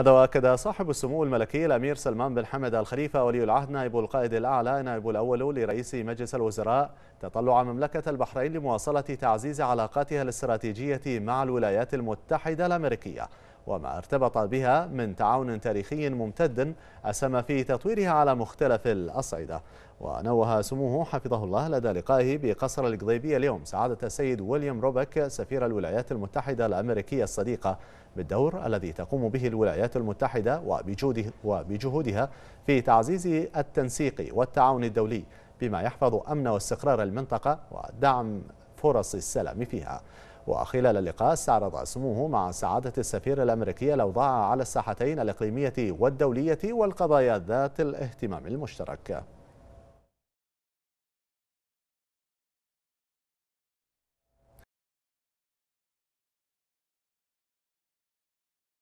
هذا واكد صاحب السمو الملكي الامير سلمان بن حمد الخليفه ولي العهد نائب القائد الاعلى نائب الاول لرئيس مجلس الوزراء تطلع مملكه البحرين لمواصله تعزيز علاقاتها الاستراتيجيه مع الولايات المتحده الامريكيه وما ارتبط بها من تعاون تاريخي ممتد أسهم في تطويرها على مختلف الأصعدة ونوه سموه حفظه الله لدى لقائه بقصر القضيبية اليوم سعادة السيد ويليام روبك سفير الولايات المتحدة الأمريكية الصديقة بالدور الذي تقوم به الولايات المتحدة وبجهودها في تعزيز التنسيق والتعاون الدولي بما يحفظ أمن واستقرار المنطقة ودعم فرص السلام فيها وخلال اللقاء استعرض سموه مع سعادة السفير الأمريكي الأوضاع على الساحتين الإقليمية والدولية والقضايا ذات الاهتمام المشترك